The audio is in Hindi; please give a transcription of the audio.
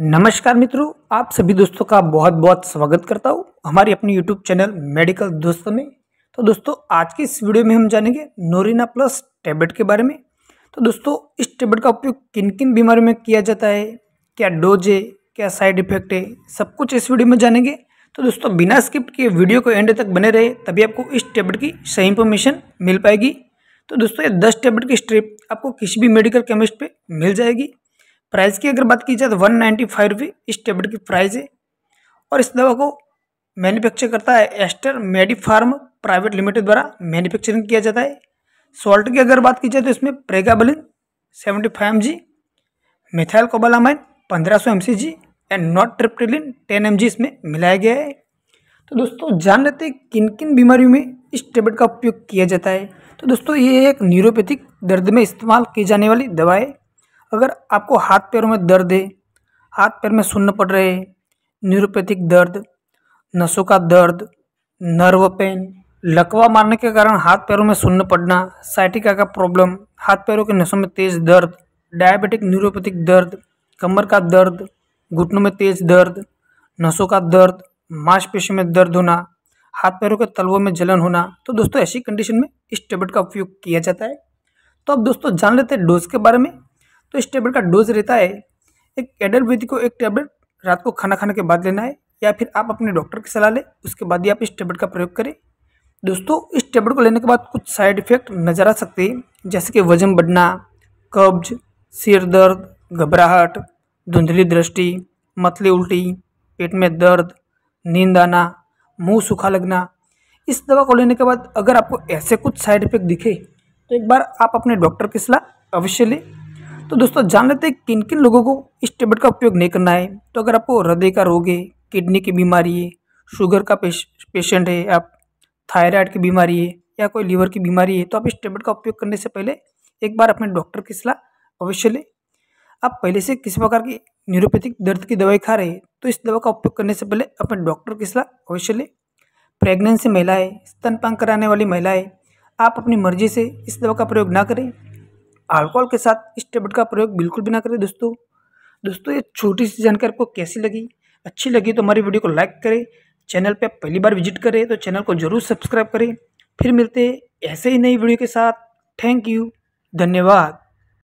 नमस्कार मित्रों आप सभी दोस्तों का बहुत बहुत स्वागत करता हूँ हमारे अपने यूट्यूब चैनल मेडिकल दोस्तों में तो दोस्तों आज की इस वीडियो में हम जानेंगे नोरिना प्लस टैबलेट के बारे में तो दोस्तों इस टैबलेट का उपयोग किन किन बीमारियों में किया जाता है क्या डोज है क्या साइड इफेक्ट है सब कुछ इस वीडियो में जानेंगे तो दोस्तों बिना स्किप के वीडियो को एंड तक बने रहे तभी आपको इस टैबलेट की सही इन्फॉर्मेशन मिल पाएगी तो दोस्तों ये दस टैबलेट की स्ट्रिप आपको किसी भी मेडिकल केमिस्ट पे मिल जाएगी प्राइस की अगर बात की जाए तो वन नाइन्टी फाइव रुपये इस टेबलेट की प्राइस है और इस दवा को मैन्युफैक्चर करता है एस्टर मेडिफार्म प्राइवेट लिमिटेड द्वारा मैन्युफैक्चरिंग किया जाता है सॉल्ट की अगर बात की जाए तो इसमें pregabalin seventy five M G methylcobalamin पंद्रह सौ M C G and nortriptyline ten M G इसमें मिलाया गया है तो दोस्तों जान लेते हैं किन किन बीमारियों में इस टेबलेट का उपयोग किया जाता है तो दोस्तों ये एक न्यूरोपैथिक दर्द में इस्तेमाल की जाने वाली दवा है अगर आपको हाथ पैरों में दर्द है हाथ पैर में सुन्न पड़ रहे हैं न्यूरोपैथिक दर्द नसों का दर्द नर्व पेन लकवा मारने के कारण हाथ पैरों में सुन्न पड़ना साइटिका का प्रॉब्लम हाथ पैरों के नसों में तेज दर्द डायबिटिक न्यूरोपैथिक दर्द कमर का दर्द घुटनों में तेज दर्द नसों का दर्द मांसपेशी में दर्द होना हाथ पैरों के तलवों में जलन होना तो दोस्तों ऐसी कंडीशन में इस टेबलेट का उपयोग किया जाता है तो अब दोस्तों जान लेते हैं डोज के बारे में तो इस टेबलेट का डोज रहता है एक एडल्ट व्यक्ति को एक टेबलेट रात को खाना खाने के बाद लेना है या फिर आप अपने डॉक्टर की सलाह लें उसके बाद ही आप इस टेबलेट का प्रयोग करें दोस्तों इस टेबलेट को लेने के बाद कुछ साइड इफेक्ट नज़र आ सकते हैं जैसे कि वजन बढ़ना कब्ज सिर दर्द घबराहट धुंधली दृष्टि मतली उल्टी पेट में दर्द नींद आना मुंह सूखा लगना इस दवा को लेने के बाद अगर आपको ऐसे कुछ साइड इफेक्ट दिखे तो एक बार आप अपने डॉक्टर की सलाह अवश्य लें तो दोस्तों जान लेते हैं किन किन लोगों को इस टेबलेट का उपयोग नहीं करना है तो अगर आपको हृदय का रोग है किडनी की बीमारी है शुगर का पेश, पेशेंट है आप थायराइड की बीमारी है या कोई लीवर की बीमारी है तो आप इस टेबलेट का उपयोग करने से पहले एक बार अपने डॉक्टर की सलाह अवश्य लें आप पहले से किसी प्रकार की न्यूरोपैथिक दर्द की दवाई खा रहे हैं तो इस दवा का उपयोग करने से पहले अपने डॉक्टर की सलाह अवश्य लें प्रेग्नेंसी महिलाएं स्तनपान कराने वाली महिलाएं आप अपनी मर्जी से इस दवा का प्रयोग ना करें अल्कोहल के साथ इस टेबलेट का प्रयोग बिल्कुल भी ना करें दोस्तों दोस्तों ये छोटी सी जानकारी आपको कैसी लगी अच्छी लगी तो हमारी वीडियो को लाइक करें चैनल पे पहली बार विजिट करें तो चैनल को जरूर सब्सक्राइब करें फिर मिलते ऐसे ही नई वीडियो के साथ थैंक यू धन्यवाद